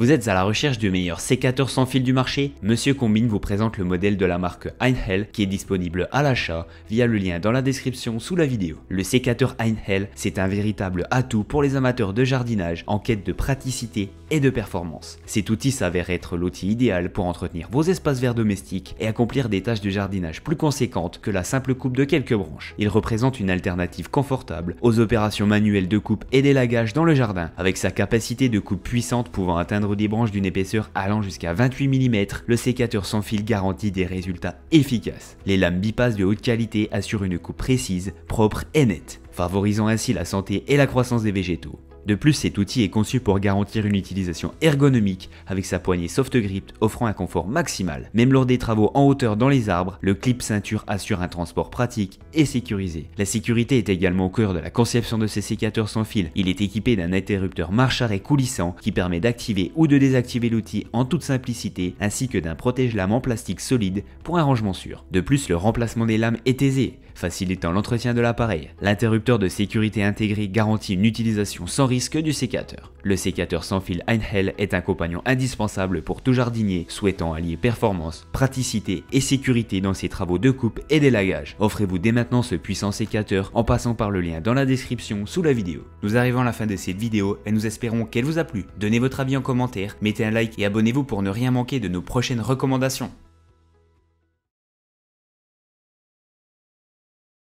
Vous êtes à la recherche du meilleur sécateur sans fil du marché Monsieur Combine vous présente le modèle de la marque Einhell qui est disponible à l'achat via le lien dans la description sous la vidéo. Le sécateur Einhell, c'est un véritable atout pour les amateurs de jardinage en quête de praticité et de performance. Cet outil s'avère être l'outil idéal pour entretenir vos espaces verts domestiques et accomplir des tâches de jardinage plus conséquentes que la simple coupe de quelques branches. Il représente une alternative confortable aux opérations manuelles de coupe et d'élagage dans le jardin, avec sa capacité de coupe puissante pouvant atteindre des branches d'une épaisseur allant jusqu'à 28 mm, le sécateur sans fil garantit des résultats efficaces. Les lames bipasses de haute qualité assurent une coupe précise, propre et nette, favorisant ainsi la santé et la croissance des végétaux. De plus, cet outil est conçu pour garantir une utilisation ergonomique avec sa poignée soft grip offrant un confort maximal. Même lors des travaux en hauteur dans les arbres, le clip ceinture assure un transport pratique et sécurisé. La sécurité est également au cœur de la conception de ces sécateurs sans fil. Il est équipé d'un interrupteur marche arrêt coulissant qui permet d'activer ou de désactiver l'outil en toute simplicité ainsi que d'un protège-lame en plastique solide pour un rangement sûr. De plus, le remplacement des lames est aisé facilitant l'entretien de l'appareil. L'interrupteur de sécurité intégré garantit une utilisation sans risque du sécateur. Le sécateur sans fil Einhell est un compagnon indispensable pour tout jardinier souhaitant allier performance, praticité et sécurité dans ses travaux de coupe et d'élagage. Offrez-vous dès maintenant ce puissant sécateur en passant par le lien dans la description sous la vidéo. Nous arrivons à la fin de cette vidéo et nous espérons qu'elle vous a plu. Donnez votre avis en commentaire, mettez un like et abonnez-vous pour ne rien manquer de nos prochaines recommandations.